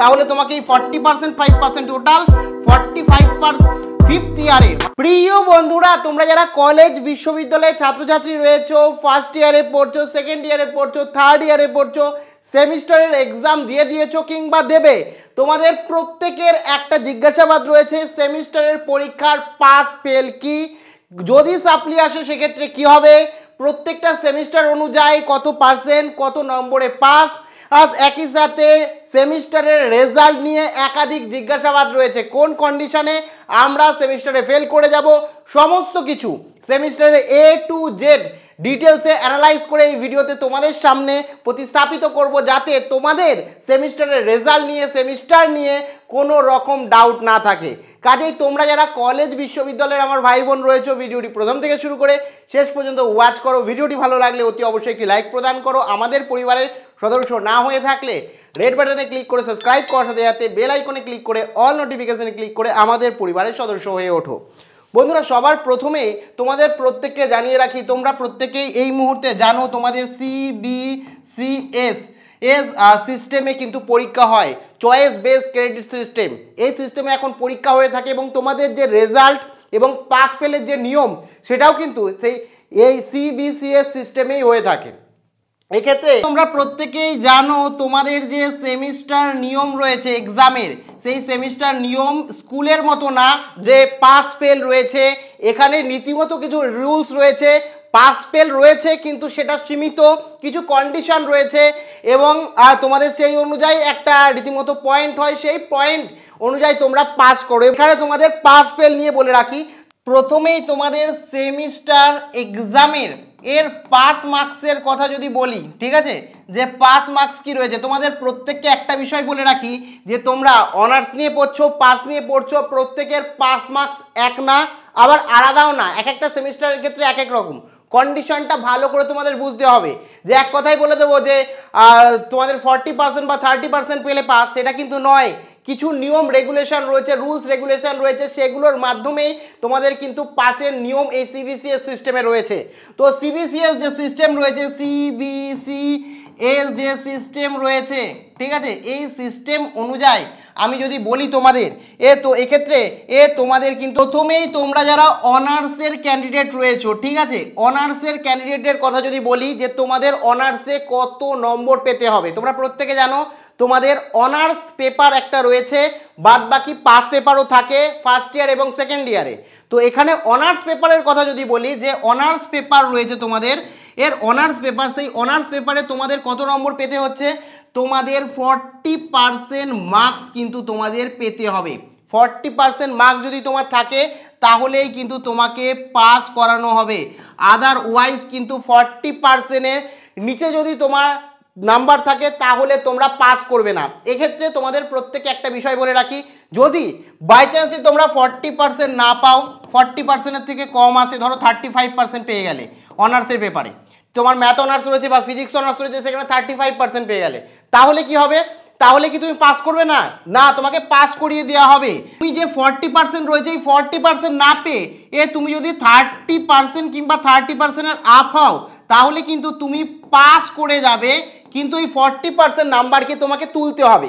তাহলে তোমাকে এই forty percent five percent total forty five percent fifth ইয়ারে প্রিয় বন্ধুরা তোমরা যারা কলেজ বিশ্ববিদ্যালয়ে ছাত্রছাত্রী রয়েছো ফার্স্ট ইয়ারে পড়ছো সেকেন্ড ইয়ারে পড়ছো থার্ড ইয়ারে পড়ছো সেমিস্টারের এক্সাম দিয়ে দিয়েছো কিংবা দেবে তোমাদের প্রত্যেকের একটা জিজ্ঞাসাবাদ রয়েছে সেমিস্টারের পরীক্ষার পাস ফেল কি যদি সাপ্লি আসে সেক্ষেত্রে কি হবে প্রত্যেকটা সেমিস্টার অনুযায়ী কত পার্সেন্ট কত নম্বরে পাস আজ একই সাথে সেমিস্টারের রেজাল্ট নিয়ে একাধিক জিজ্ঞাসাবাদ রয়েছে কোন কন্ডিশনে আমরা সেমিস্টারে ফেল করে যাব সমস্ত কিছু সেমিস্টারে এ টু জেড ডিটেলসে অ্যানালাইজ করে এই ভিডিওতে তোমাদের সামনে প্রতিস্থাপিত করব যাতে তোমাদের সেমিস্টারের রেজাল্ট নিয়ে সেমিস্টার নিয়ে কোনো রকম ডাউট না থাকে কাজেই তোমরা যারা কলেজ বিশ্ববিদ্যালয়ের আমার ভাই বোন রয়েছে ভিডিওটি প্রথম থেকে শুরু করে শেষ পর্যন্ত ওয়াচ করো ভিডিওটি ভালো লাগলে অতি অবশ্যই একটি লাইক প্রদান করো আমাদের পরিবারের সদস্য না হয়ে থাকলে রেড বাটনে ক্লিক করে সাবস্ক্রাইব করার সাথে সাথে বেল আইকনে ক্লিক করে অল নোটিফিকেশানে ক্লিক করে আমাদের পরিবারের সদস্য হয়ে ওঠো বন্ধুরা সবার প্রথমে তোমাদের প্রত্যেককে জানিয়ে রাখি তোমরা প্রত্যেকেই এই মুহূর্তে জানো তোমাদের সিবিসিএস এস সিস্টেমে কিন্তু পরীক্ষা হয় চয়েস বেস ক্রেডিট সিস্টেম এই সিস্টেমে এখন পরীক্ষা হয়ে থাকে এবং তোমাদের যে রেজাল্ট এবং পাস ফেলের যে নিয়ম সেটাও কিন্তু সেই এই সিবিসিএস সিস্টেমেই হয়ে থাকে এক্ষেত্রে তোমরা প্রত্যেকেই জানো তোমাদের যে সেমিস্টার নিয়ম রয়েছে এক্সামের সেই সেমিস্টার নিয়ম স্কুলের মতো না যে পাস ফেল রয়েছে এখানে নীতিগত কিছু রুলস রয়েছে পাস পেল রয়েছে কিন্তু সেটা সীমিত কিছু কন্ডিশন রয়েছে এবং তোমাদের সেই অনুযায়ী একটা রীতিমতো পয়েন্ট হয় সেই পয়েন্ট অনুযায়ী তোমরা পাস করো এখানে তোমাদের পাস পেল নিয়ে বলে রাখি প্রথমেই তোমাদের সেমিস্টার এক্সামের এর পাস মার্কসের কথা যদি বলি ঠিক আছে যে পাস মার্কস কি রয়েছে তোমাদের প্রত্যেককে একটা বিষয় বলে রাখি যে তোমরা অনার্স নিয়ে পড়ছো পাস নিয়ে পড়ছো প্রত্যেকের পাস মার্কস এক না আবার আলাদাও না এক একটা সেমিস্টারের ক্ষেত্রে এক এক রকম কন্ডিশনটা ভালো করে তোমাদের বুঝতে হবে যে এক কথাই বলে দেবো যে তোমাদের ফর্টি পার্সেন্ট বা থার্টি পার্সেন্ট পেলে পাস সেটা কিন্তু নয় কিছু নিয়ম রেগুলেশন রয়েছে রুলস রেগুলেশন রয়েছে সেগুলোর মাধ্যমেই তোমাদের কিন্তু পাশের নিয়ম এই সিবিসিএস সিস্টেমে রয়েছে তো সিবিসিএস যে সিস্টেম রয়েছে সিবিসি যে সিস্টেম রয়েছে ঠিক আছে এই সিস্টেম অনুযায়ী আমি যদি বলি তোমাদের এ তো এক্ষেত্রে এ তোমাদের কিন্তু প্রথমেই তোমরা যারা অনার্সের ক্যান্ডিডেট রয়েছো ঠিক আছে অনার্সের ক্যান্ডিডেটের কথা যদি বলি যে তোমাদের অনার্সে কত নম্বর পেতে হবে তোমরা প্রত্যেকে জানো তোমাদের অনার্স পেপার একটা রয়েছে বাদ বাকি পাস পেপারও থাকে ফার্স্ট ইয়ার এবং সেকেন্ড ইয়ারে তো এখানে অনার্স পেপারের কথা যদি বলি যে অনার্স পেপার রয়েছে তোমাদের এর অনার্স পেপার সেই অনার্স পেপারে তোমাদের কত নম্বর পেতে হচ্ছে তোমাদের ফর্টি পারসেন্ট মার্কস কিন্তু তোমাদের পেতে হবে ফর্টি পারসেন্ট মার্কস যদি তোমার থাকে তাহলেই কিন্তু তোমাকে পাস করানো হবে আদারওয়াইজ কিন্তু ফর্টি পারসেন্টের নিচে যদি তোমার নাম্বার থাকে তাহলে তোমরা পাস করবে না এক্ষেত্রে তোমাদের প্রত্যেকে একটা বিষয় বলে রাখি যদি বাই চান্সে তোমরা ফর্টি পার্সেন্ট না পাও ফর্টি পার্সেন্টের থেকে কম আসে ধরো থার্টি ফাইভ পার্সেন্ট পেয়ে গেলে অনার্সের পেপারে তোমার ম্যাথ অনার্স রয়েছে বা ফিজিক্স অনার্স রয়েছে সেখানে থার্টি ফাইভ পার্সেন্ট পেয়ে গেলে তাহলে কি হবে তাহলে কি তুমি পাস করবে না না তোমাকে পাস করিয়ে দেওয়া হবে তুমি যে ফর্টি পার্সেন্ট রয়েছে এই ফর্টি পার্সেন্ট না পেয়ে এ তুমি যদি থার্টি পার্সেন্ট কিংবা থার্টি পার্সেন্টের আপ হও তাহলে কিন্তু তুমি পাস করে যাবে কিন্তু এই ফর্টি পার্সেন্ট নাম্বারকে তোমাকে তুলতে হবে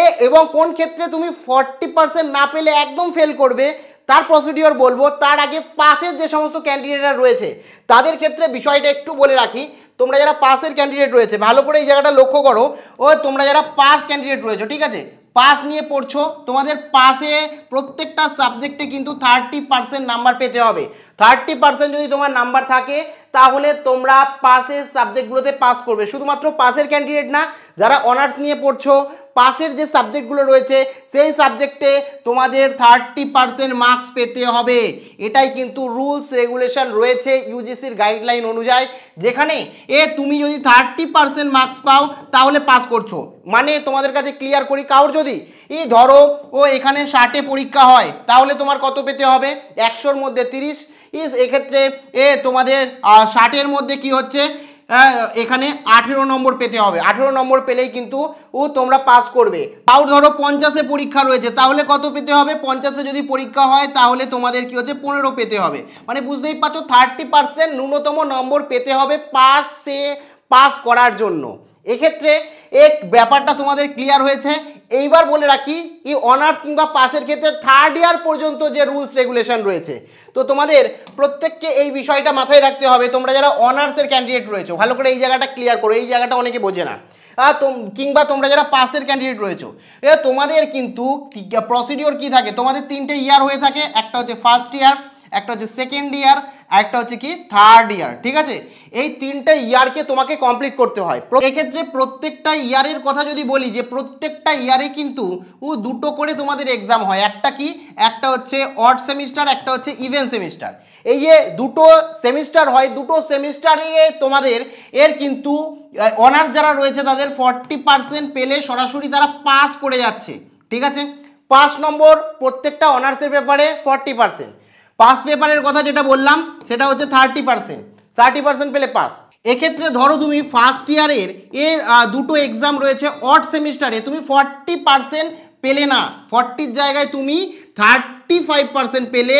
এ এবং কোন ক্ষেত্রে তুমি ফর্টি পার্সেন্ট না পেলে একদম ফেল করবে তার প্রসিডিওর বলবো তার আগে পাশের যে সমস্ত ক্যান্ডিডেটরা রয়েছে তাদের ক্ষেত্রে বিষয়টা একটু বলে রাখি তোমরা যারা পাসের ক্যান্ডিডেট রয়েছে ভালো করে এই জায়গাটা লক্ষ্য করো ও তোমরা যারা পাস ক্যান্ডিডেট রয়েছে ঠিক আছে পাস নিয়ে পড়ছো তোমাদের পাশে প্রত্যেকটা সাবজেক্টে কিন্তু থার্টি পার্সেন্ট নাম্বার পেতে হবে থার্টি পার্সেন্ট যদি তোমার নাম্বার থাকে তাহলে তোমরা পাসের সাবজেক্টগুলোতে পাস করবে শুধুমাত্র পাশের ক্যান্ডিডেট না যারা অনার্স নিয়ে পড়ছো পাশের যে সাবজেক্টগুলো রয়েছে সেই সাবজেক্টে তোমাদের থার্টি পারসেন্ট মার্কস পেতে হবে এটাই কিন্তু রুলস রেগুলেশন রয়েছে ইউজিসির গাইডলাইন অনুযায়ী যেখানে এ তুমি যদি থার্টি পারসেন্ট মার্কস পাও তাহলে পাস করছো মানে তোমাদের কাছে ক্লিয়ার করি কাউর যদি এই ধরো ও এখানে ষাটে পরীক্ষা হয় তাহলে তোমার কত পেতে হবে একশোর মধ্যে তিরিশ ইস এক্ষেত্রে এ তোমাদের ষাটের মধ্যে কি হচ্ছে হ্যাঁ, এখানে আঠেরো নম্বর পেতে হবে আঠেরো নম্বর পেলেই কিন্তু ও তোমরা পাস করবে তাও ধরো পঞ্চাশে পরীক্ষা রয়েছে তাহলে কত পেতে হবে পঞ্চাশে যদি পরীক্ষা হয় তাহলে তোমাদের কি হচ্ছে পনেরো পেতে হবে মানে বুঝতেই পারছো থার্টি পার্সেন্ট ন্যূনতম নম্বর পেতে হবে পাসে পাস করার জন্য এক্ষেত্রে এক ব্যাপারটা তোমাদের ক্লিয়ার হয়েছে এইবার বলে রাখি এই অনার্স কিংবা পাসের ক্ষেত্রে থার্ড ইয়ার পর্যন্ত যে রুলস রেগুলেশন রয়েছে তো তোমাদের প্রত্যেককে এই বিষয়টা মাথায় রাখতে হবে তোমরা যারা অনার্সের ক্যান্ডিডেট রয়েছো ভালো করে এই জায়গাটা ক্লিয়ার করো এই জায়গাটা অনেকে বোঝে না কিংবা তোমরা যারা পাসের ক্যান্ডিডেট রয়েছো তোমাদের কিন্তু প্রসিডিওর কি থাকে তোমাদের তিনটে ইয়ার হয়ে থাকে একটা হচ্ছে ফার্স্ট ইয়ার একটা হচ্ছে সেকেন্ড ইয়ার একটা হচ্ছে কি থার্ড ইয়ার ঠিক আছে এই তিনটা ইয়ারকে তোমাকে কমপ্লিট করতে হয় এক্ষেত্রে প্রত্যেকটা ইয়ারের কথা যদি বলি যে প্রত্যেকটা ইয়ারে কিন্তু ও দুটো করে তোমাদের এক্সাম হয় একটা কি একটা হচ্ছে অড সেমিস্টার একটা হচ্ছে ইভেন সেমিস্টার এই যে দুটো সেমিস্টার হয় দুটো সেমিস্টারে তোমাদের এর কিন্তু অনার্স যারা রয়েছে তাদের ফর্টি পার্সেন্ট পেলে সরাসরি তারা পাস করে যাচ্ছে ঠিক আছে পাঁচ নম্বর প্রত্যেকটা অনার্সের ব্যাপারে ফর্টি পার্সেন্ট পাস পেপারের কথা যেটা বললাম সেটা হচ্ছে থার্টি পার্সেন্ট থার্টি পার্সেন্ট পেলে পাস এক্ষেত্রে ধরো তুমি ফার্স্ট ইয়ারের এর দুটো এক্সাম রয়েছে অট সেমিস্টারে তুমি ফর্টি পার্সেন্ট পেলে না ফর্টির জায়গায় তুমি থার্টি ফাইভ পার্সেন্ট পেলে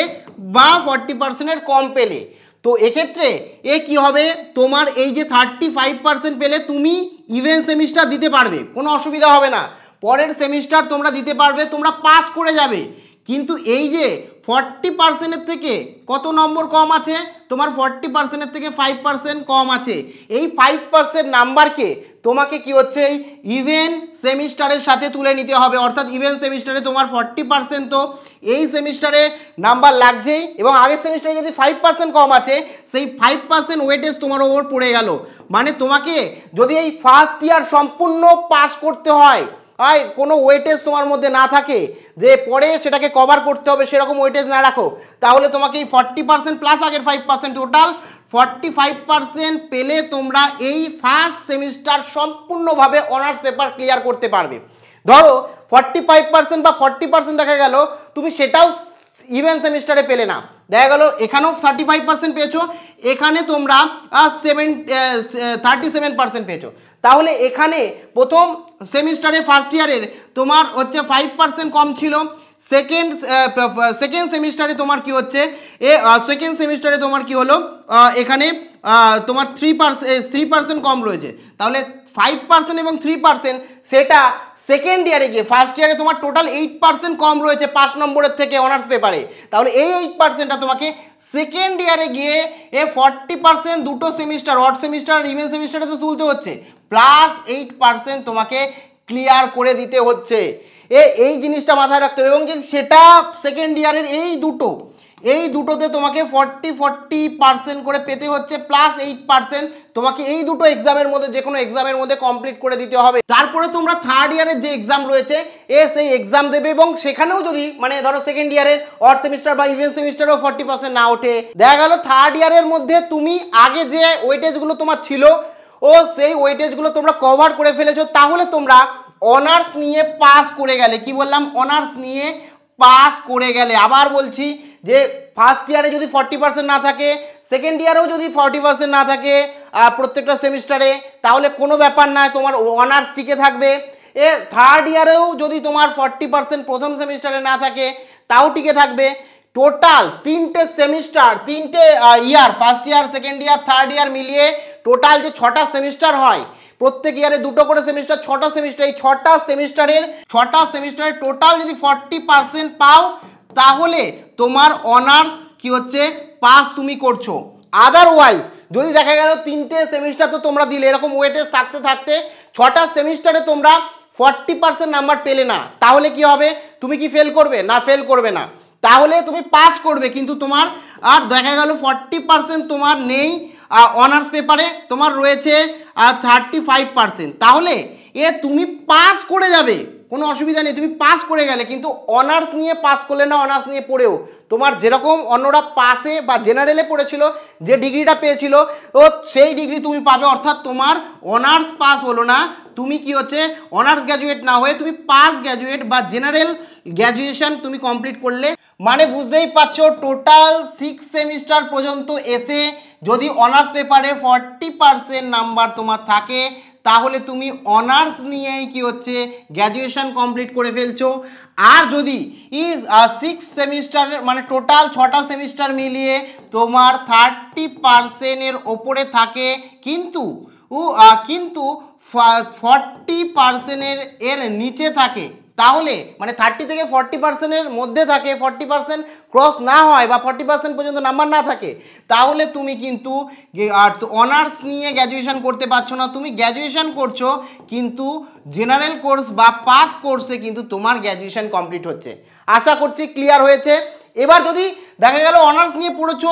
বা ফর্টি পার্সেন্টের কম পেলে তো এক্ষেত্রে এ কি হবে তোমার এই যে থার্টি ফাইভ পার্সেন্ট পেলে তুমি ইভেন সেমিস্টার দিতে পারবে কোনো অসুবিধা হবে না পরের সেমিস্টার তোমরা দিতে পারবে তোমরা পাস করে যাবে কিন্তু এই যে ফর্টি পার্সেন্টের থেকে কত নম্বর কম আছে তোমার ফর্টি পার্সেন্টের থেকে ফাইভ পার্সেন্ট কম আছে এই ফাইভ পার্সেন্ট নাম্বারকে তোমাকে কি হচ্ছে এই ইভেন সেমিস্টারের সাথে তুলে নিতে হবে অর্থাৎ ইভেন সেমিস্টারে তোমার ফর্টি পার্সেন্ট তো এই সেমিস্টারে নাম্বার লাগছেই এবং আগের সেমিস্টারে যদি ফাইভ পার্সেন্ট কম আছে সেই ফাইভ পার্সেন্ট ওয়েটেজ তোমার ওপর পড়ে গেল মানে তোমাকে যদি এই ফার্স্ট ইয়ার সম্পূর্ণ পাস করতে হয় হয় কোনো ওয়েটেজ তোমার মধ্যে না থাকে যে পরে সেটাকে কভার করতে হবে সেরকম ওয়েটেজ না রাখো তাহলে তোমাকে এই ফর্টি পার্সেন্ট প্লাস আগের five percent total forty five percent পেলে তোমরা এই ফার্স্ট সেমিস্টার সম্পূর্ণভাবে অনার্স পেপার ক্লিয়ার করতে পারবে ধরো ফর্টি ফাইভ পার্সেন্ট বা ফর্টি পার্সেন্ট দেখা গেল তুমি সেটাও ইভেন সেমিস্টারে পেলে না দেখা গেল এখানেও থার্টি ফাইভ পার্সেন্ট পেয়েছো এখানে তোমরা সেভেন থার্টি সেভেন পার্সেন্ট পেয়েছো তাহলে এখানে প্রথম সেমিস্টারে ফার্স্ট ইয়ারের তোমার হচ্ছে ফাইভ পার্সেন্ট কম ছিল সেকেন্ড সেকেন্ড সেমিস্টারে তোমার কি হচ্ছে এ সেকেন্ড সেমিস্টারে তোমার কি হলো এখানে তোমার থ্রি পার্সেন্ট থ্রি পার্সেন্ট কম রয়েছে তাহলে ফাইভ পার্সেন্ট এবং থ্রি পার্সেন্ট সেটা সেকেন্ড ইয়ারে গিয়ে ফার্স্ট ইয়ারে তোমার টোটাল এইট পার্সেন্ট কম রয়েছে পাঁচ নম্বরের থেকে অনার্স পেপারে তাহলে এই এইট পার্সেন্টটা তোমাকে সেকেন্ড ইয়ারে গিয়ে এ ফর্টি পার্সেন্ট দুটো সেমিস্টার অর্ড সেমিস্টার ইভেন সেমিস্টারে তো তুলতে হচ্ছে প্লাস এইট পার্সেন্ট তোমাকে ক্লিয়ার করে দিতে হচ্ছে এ এই জিনিসটা মাথায় রাখতে হবে এবং যদি সেটা সেকেন্ড ইয়ারের এই দুটো এই দুটোতে তোমাকে ফর্টি ফর্টি পার্সেন্ট করে পেতে হচ্ছে প্লাস এইট পার্সেন্ট তোমাকে এই দুটো এক্সামের মধ্যে যে কোনো এক্সামের মধ্যে কমপ্লিট করে দিতে হবে তারপরে তোমরা থার্ড ইয়ারের যে এক্সাম রয়েছে এ সেই এক্সাম দেবে এবং সেখানেও যদি মানে ধরো সেকেন্ড ইয়ারের অর্থ সেমিস্টার বা ইভেন সেমিস্টারও ফর্টি পারসেন্ট না ওঠে দেখা গেল থার্ড ইয়ারের মধ্যে তুমি আগে যে ওয়েটেজগুলো তোমার ছিল ও সেই ওয়েটেজগুলো তোমরা কভার করে ফেলেছো তাহলে তোমরা অনার্স নিয়ে পাস করে গেলে কি বললাম অনার্স নিয়ে পাস করে গেলে আবার বলছি যে ফার্স্ট ইয়ারে যদি ফর্টি পার্সেন্ট না থাকে সেকেন্ড ইয়ারেও যদি ফর্টি পার্সেন্ট না থাকে প্রত্যেকটা সেমিস্টারে তাহলে কোনো ব্যাপার নয় তোমার অনার্স টিকে থাকবে এ থার্ড ইয়ারেও যদি তোমার ফর্টি পার্সেন্ট প্রথম সেমিস্টারে না থাকে তাও টিকে থাকবে টোটাল তিনটে সেমিস্টার তিনটে year first year second year third year মিলিয়ে টোটাল যে ছটা সেমিস্টার হয় প্রত্যেক ইয়ারে দুটো করে সেমিস্টার ছটা সেমিস্টার এই ছটা সেমিস্টারের ছটা সেমিস্টারের টোটাল যদি ফর্টি পার্সেন্ট পাও তাহলে তোমার অনার্স কি হচ্ছে পাস তুমি করছো আদারওয়াইজ যদি দেখা গেল তিনটে সেমিস্টার তো তোমরা দিলে এরকম ওয়েটে থাকতে থাকতে ছটা সেমিস্টারে তোমরা ফর্টি পার্সেন্ট নাম্বার পেলে না তাহলে কি হবে তুমি কি ফেল করবে না ফেল করবে না তাহলে তুমি পাস করবে কিন্তু তোমার আর দেখা গেল ফর্টি পার্সেন্ট তোমার নেই অনার্স পেপারে তোমার রয়েছে থার্টি ফাইভ পার্সেন্ট তাহলে এ তুমি পাস করে যাবে কোনো অসুবিধা নেই তুমি পাস করে গেলে কিন্তু অনার্স নিয়ে পাস করলে না অনার্স নিয়ে পড়েও তোমার যেরকম অন্যরা পাসে বা জেনারেলে পড়েছিল যে ডিগ্রিটা পেয়েছিল ও সেই ডিগ্রি তুমি পাবে অর্থাৎ তোমার অনার্স পাস হলো না তুমি কি হচ্ছে অনার্স গ্র্যাজুয়েট না হয়ে তুমি পাস গ্র্যাজুয়েট বা জেনারেল গ্র্যাজুয়েশন তুমি কমপ্লিট করলে মানে বুঝতেই পারছো টোটাল সিক্স সেমিস্টার পর্যন্ত এসে যদি অনার্স পেপারে ফর্টি পারসেন্ট নাম্বার তোমার থাকে তাহলে তুমি অনার্স নিয়েই কি হচ্ছে গ্র্যাজুয়েশন কমপ্লিট করে ফেলছো আর যদি ইজ সিক্স সেমিস্টার মানে টোটাল ছটা সেমিস্টার মিলিয়ে তোমার থার্টি পারসেন্টের ওপরে থাকে কিন্তু কিন্তু ফর্টি পার্সেন্টের এর নিচে থাকে তাহলে মানে থার্টি থেকে ফর্টি পার্সেন্টের মধ্যে থাকে ফর্টি পার্সেন্ট ক্রস না হয় বা ফর্টি পার্সেন্ট পর্যন্ত নাম্বার না থাকে তাহলে তুমি কিন্তু অনার্স নিয়ে গ্র্যাজুয়েশান করতে পারছো না তুমি গ্র্যাজুয়েশান করছো কিন্তু জেনারেল কোর্স বা পাস কোর্সে কিন্তু তোমার গ্র্যাজুয়েশান কমপ্লিট হচ্ছে আশা করছি ক্লিয়ার হয়েছে এবার যদি দেখা গেল অনার্স নিয়ে পড়েছো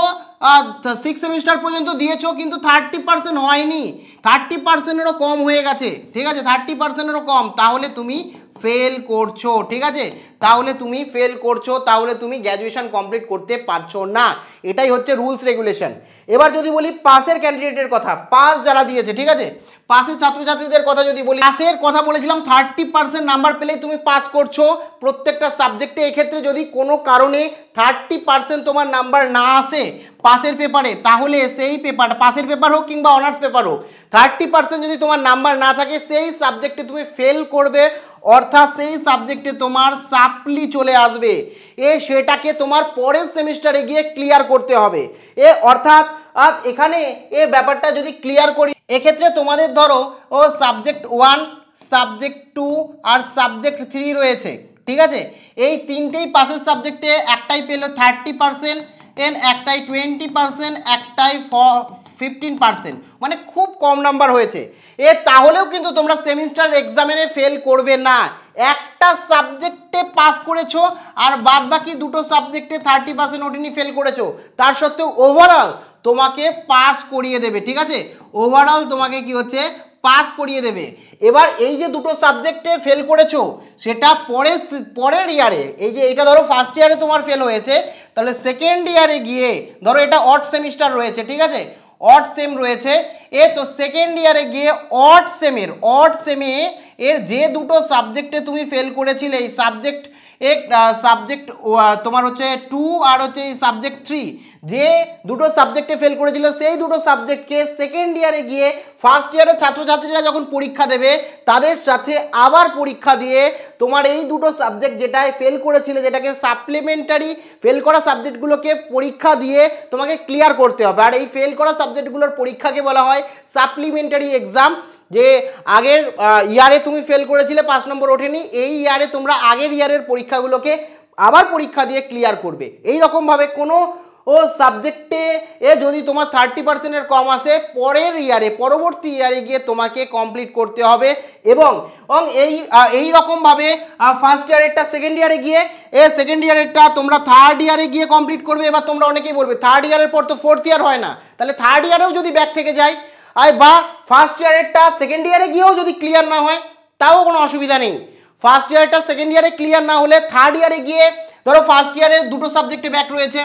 সিক্স সেমিস্টার পর্যন্ত দিয়েছো কিন্তু থার্টি পার্সেন্ট হয়নি থার্টি পার্সেন্টেরও কম হয়ে গেছে ঠিক আছে থার্টি পার্সেন্টেরও কম তাহলে তুমি ফেল করছো ঠিক আছে তাহলে তুমি ফেল করছো তাহলে তুমি গ্র্যাজুয়েশন কমপ্লিট করতে পারছো না এটাই হচ্ছে রুলস রেগুলেশন এবার যদি বলি পাশের ক্যান্ডিডেটের কথা পাস যারা দিয়েছে ঠিক আছে পাশের ছাত্রছাত্রীদের কথা যদি বলি পাশের কথা বলেছিলাম থার্টি পার্সেন্ট নাম্বার পেলেই তুমি পাস করছো প্রত্যেকটা সাবজেক্টে এক্ষেত্রে যদি কোনো কারণে থার্টি পার্সেন্ট তোমার নাম্বার না আসে পাশের পেপারে তাহলে সেই পেপার পাশের পেপার হোক কিংবা অনার্স পেপার হোক থার্টি পার্সেন্ট যদি তোমার নাম্বার না থাকে সেই সাবজেক্টে তুমি ফেল করবে অর্থাৎ সেই সাবজেক্টে তোমার সাপলি চলে আসবে এ সেটাকে তোমার পরের সেমিস্টারে গিয়ে ক্লিয়ার করতে হবে এ অর্থাৎ আর এখানে এ ব্যাপারটা যদি ক্লিয়ার করি এক্ষেত্রে তোমাদের ধরো ও সাবজেক্ট ওয়ান সাবজেক্ট টু আর সাবজেক্ট থ্রি রয়েছে ঠিক আছে এই তিনটেই পাশের সাবজেক্টে একটাই পেলো থার্টি পারসেন্ট টেন একটাই টোয়েন্টি পার্সেন্ট একটাই ফিফটিন পার্সেন্ট মানে খুব কম নাম্বার হয়েছে এ তাহলেও কিন্তু তোমরা সেমিস্টার এক্সামিনে ফেল করবে না একটা সাবজেক্টে পাস করেছো আর বাদ বাকি দুটো সাবজেক্টে থার্টি পার্সেন্ট ওটিনি ফেল করেছো তার সত্ত্বেও ওভারঅল তোমাকে পাস করিয়ে দেবে ঠিক আছে ওভারঅল তোমাকে কি হচ্ছে পাস করিয়ে দেবে এবার এই যে দুটো সাবজেক্টে ফেল করেছো সেটা পরের পরের ইয়ারে এই যে এটা ধরো ফার্স্ট ইয়ারে তোমার ফেল হয়েছে তাহলে সেকেন্ড ইয়ারে গিয়ে ধরো এটা অট সেমিস্টার রয়েছে ঠিক আছে অট সেম রয়েছে এ তো সেকেন্ড ইয়ারে গিয়ে অট সেমের অট সেমে এর যে দুটো সাবজেক্টে তুমি ফেল করেছিলে এই সাবজেক্ট এক সাবজেক্ট তোমার হচ্ছে টু আর হচ্ছে সাবজেক্ট থ্রি যে দুটো সাবজেক্টে ফেল করেছিল সেই দুটো সাবজেক্টকে সেকেন্ড ইয়ারে গিয়ে ফার্স্ট ইয়ারের ছাত্রছাত্রীরা যখন পরীক্ষা দেবে তাদের সাথে আবার পরীক্ষা দিয়ে তোমার এই দুটো সাবজেক্ট যেটায় ফেল করেছিল যেটাকে সাপ্লিমেন্টারি ফেল করা সাবজেক্টগুলোকে পরীক্ষা দিয়ে তোমাকে ক্লিয়ার করতে হবে আর এই ফেল করা সাবজেক্টগুলোর পরীক্ষাকে বলা হয় সাপ্লিমেন্টারি এক্সাম যে আগের ইয়ারে তুমি ফেল করেছিলে পাঁচ নম্বর ওঠেনি এই ইয়ারে তোমরা আগের ইয়ারের পরীক্ষাগুলোকে আবার পরীক্ষা দিয়ে ক্লিয়ার করবে এই রকমভাবে কোনো ও সাবজেক্টে এ যদি তোমার থার্টি পার্সেন্টের কম আসে পরের ইয়ারে পরবর্তী ইয়ারে গিয়ে তোমাকে কমপ্লিট করতে হবে এবং এই এই রকমভাবে ফার্স্ট ইয়ারেরটা সেকেন্ড ইয়ারে গিয়ে এ সেকেন্ড ইয়ারেরটা তোমরা থার্ড ইয়ারে গিয়ে কমপ্লিট করবে এবার তোমরা অনেকেই বলবে থার্ড ইয়ারের পর তো ফোর্থ ইয়ার হয় না তাহলে থার্ড ইয়ারেও যদি ব্যাক থেকে যায় আর বা ফার্স্ট ইয়ারেরটা সেকেন্ড ইয়ারে গিয়েও যদি ক্লিয়ার না হয় তাও কোনো অসুবিধা নেই ফার্স্ট ইয়ারটা সেকেন্ড ইয়ারে ক্লিয়ার না হলে থার্ড ইয়ারে গিয়ে ধরো ফার্স্ট ইয়ারে দুটো সাবজেক্টে ব্যাক রয়েছে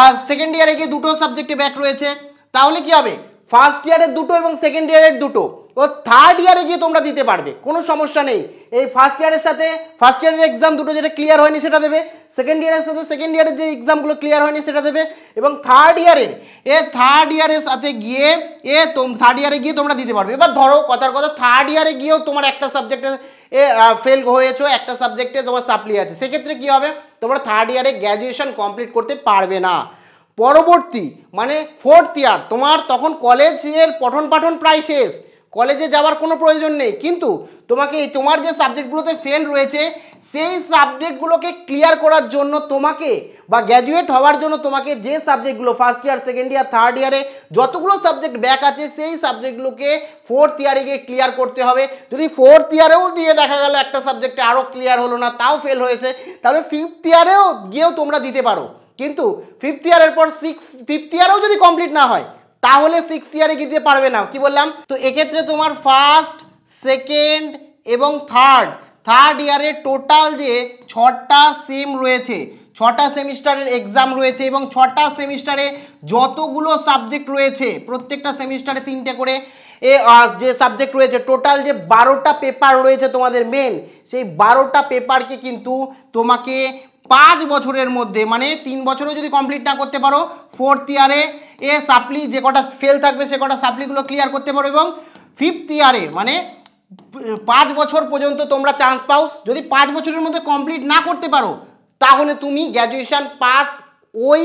আর সেকেন্ড ইয়ারে গিয়ে দুটো সাবজেক্টে ব্যাক রয়েছে তাহলে কি হবে ফার্স্ট ইয়ারের দুটো এবং সেকেন্ড ইয়ারের দুটো ও থার্ড ইয়ারে গিয়ে তোমরা দিতে পারবে কোনো সমস্যা নেই এই ফার্স্ট ইয়ারের সাথে ফার্স্ট ইয়ারের এক্সাম দুটো যেটা ক্লিয়ার হয়নি সেটা দেবে সেকেন্ড ইয়ারের সাথে সেকেন্ড ইয়ারের যে এক্সামগুলো ক্লিয়ার হয়নি সেটা দেবে এবং থার্ড ইয়ারের এ থার্ড ইয়ারের সাথে গিয়ে এ থার্ড ইয়ারে গিয়ে তোমরা দিতে পারবে এবার ধরো কথার কথা থার্ড ইয়ারে গিয়েও তোমার একটা সাবজেক্টে এ ফেল হয়েছো একটা সাবজেক্টে তোমার সাপ্লি আছে সেক্ষেত্রে কী হবে তোমরা থার্ড ইয়ারে গ্র্যাজুয়েশন কমপ্লিট করতে পারবে না পরবর্তী মানে ফোর্থ ইয়ার তোমার তখন কলেজের পঠন পাঠন প্রায় শেষ কলেজে যাওয়ার কোনো প্রয়োজন নেই কিন্তু তোমাকে তোমার যে সাবজেক্টগুলোতে ফেল রয়েছে সেই সাবজেক্টগুলোকে ক্লিয়ার করার জন্য তোমাকে বা গ্র্যাজুয়েট হওয়ার জন্য তোমাকে যে সাবজেক্টগুলো first year second year third ইয়ারে যতগুলো সাবজেক্ট ব্যাক আছে সেই সাবজেক্টগুলোকে ফোর্থ ইয়ারে গিয়ে ক্লিয়ার করতে হবে যদি ফোর্থ ইয়ারেও দিয়ে দেখা গেল একটা সাবজেক্টে আরও ক্লিয়ার হলো না তাও ফেল হয়েছে তাহলে ফিফথ ইয়ারেও গিয়েও তোমরা দিতে পারো কিন্তু ফিফথ ইয়ারের পর সিক্স ফিফথ ইয়ারেও যদি কমপ্লিট না হয় তাহলে সিক্স ইয়ারে কি দিতে পারবে না কি বললাম তো এক্ষেত্রে তোমার ফার্স্ট সেকেন্ড এবং থার্ড থার্ড ইয়ারের টোটাল যে ছটা সেম রয়েছে ছটা সেমিস্টারের এক্সাম রয়েছে এবং ছটা সেমিস্টারে যতগুলো সাবজেক্ট রয়েছে প্রত্যেকটা সেমিস্টারে তিনটে করে এ যে সাবজেক্ট রয়েছে টোটাল যে বারোটা পেপার রয়েছে তোমাদের মেন সেই বারোটা পেপারকে কিন্তু তোমাকে পাঁচ বছরের মধ্যে মানে তিন বছরও যদি কমপ্লিট না করতে পারো ফোর্থ ইয়ারে এ সাপ্লি যে কটা ফেল থাকবে সে কটা সাপ্লিগুলো ক্লিয়ার করতে পারো এবং ফিফথ ইয়ারে মানে পাঁচ বছর পর্যন্ত তোমরা চান্স পাও যদি পাঁচ বছরের মধ্যে কমপ্লিট না করতে পারো তাহলে তুমি গ্র্যাজুয়েশান পাস ওই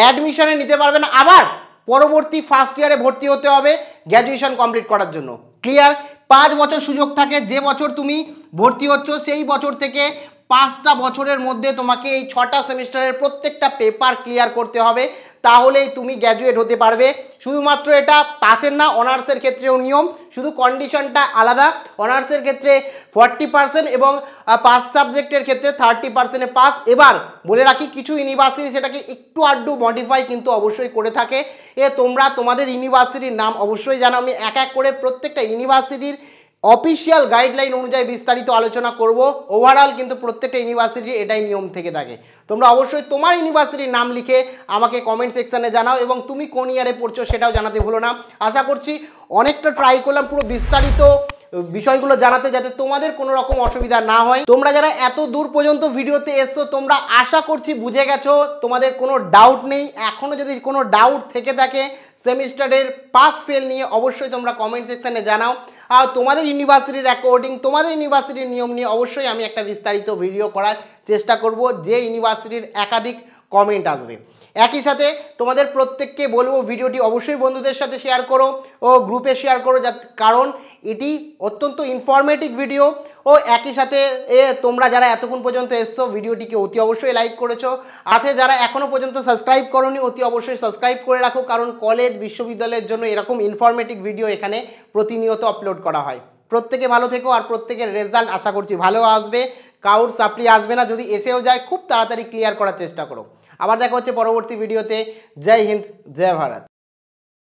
অ্যাডমিশনে নিতে পারবে না আবার পরবর্তী ফার্স্ট ইয়ারে ভর্তি হতে হবে গ্র্যাজুয়েশন কমপ্লিট করার জন্য ক্লিয়ার পাঁচ বছর সুযোগ থাকে যে বছর তুমি ভর্তি হচ্ছ সেই বছর থেকে পাঁচটা বছরের মধ্যে তোমাকে এই ছটা সেমিস্টারের প্রত্যেকটা পেপার ক্লিয়ার করতে হবে তাহলেই তুমি গ্র্যাজুয়েট হতে পারবে শুধুমাত্র এটা পাসের না অনার্সের ক্ষেত্রেও নিয়ম শুধু কন্ডিশনটা আলাদা অনার্সের ক্ষেত্রে ফর্টি পার্সেন্ট এবং পাস সাবজেক্টের ক্ষেত্রে থার্টি পার্সেন্টে পাস এবার বলে রাখি কিছু ইউনিভার্সিটি সেটাকে একটু আড্ডু মডিফাই কিন্তু অবশ্যই করে থাকে এ তোমরা তোমাদের ইউনিভার্সিটির নাম অবশ্যই জানো আমি এক এক করে প্রত্যেকটা ইউনিভার্সিটির অফিসিয়াল গাইডলাইন অনুযায়ী বিস্তারিত আলোচনা করব ওভারঅল কিন্তু প্রত্যেকটা ইউনিভার্সিটির এটাই নিয়ম থেকে থাকে তোমরা অবশ্যই তোমার ইউনিভার্সিটির নাম লিখে আমাকে কমেন্ট সেকশানে জানাও এবং তুমি কোন ইয়ারে পড়ছো সেটাও জানাতে ভুলো না আশা করছি অনেকটা ট্রাই করলাম পুরো বিস্তারিত বিষয়গুলো জানাতে যাতে তোমাদের কোনো রকম অসুবিধা না হয় তোমরা যারা এত দূর পর্যন্ত ভিডিওতে এসছো তোমরা আশা করছি বুঝে গেছো তোমাদের কোনো ডাউট নেই এখনও যদি কোনো ডাউট থেকে থাকে সেমিস্টারের পাস ফেল নিয়ে অবশ্যই তোমরা কমেন্ট সেকশানে জানাও আর তোমাদের ইউনিভার্সিটির অ্যাকর্ডিং তোমাদের ইউনিভার্সিটির নিয়ম নিয়ে অবশ্যই আমি একটা বিস্তারিত ভিডিও করার চেষ্টা করব যে ইউনিভার্সিটির একাধিক কমেন্ট আসবে একই সাথে তোমাদের প্রত্যেককে বলবো ভিডিওটি অবশ্যই বন্ধুদের সাথে শেয়ার করো ও গ্রুপে শেয়ার করো যা কারণ এটি অত্যন্ত ইনফরমেটিভ ভিডিও ও একই সাথে এ তোমরা যারা এতক্ষণ পর্যন্ত এসছো ভিডিওটিকে অতি অবশ্যই লাইক করেছো আছে যারা এখনও পর্যন্ত সাবস্ক্রাইব করনি অতি অবশ্যই সাবস্ক্রাইব করে রাখো কারণ কলেজ বিশ্ববিদ্যালয়ের জন্য এরকম ইনফরমেটিভ ভিডিও এখানে প্রতিনিয়ত আপলোড করা হয় প্রত্যেকে ভালো থেকো আর প্রত্যেকের রেজাল্ট আশা করছি ভালো আসবে কাউর সাপ্লি আসবে না যদি এসেও যায় খুব তাড়াতাড়ি ক্লিয়ার করার চেষ্টা করো আবার দেখা হচ্ছে পরবর্তী ভিডিওতে জয় হিন্দ জয় ভারত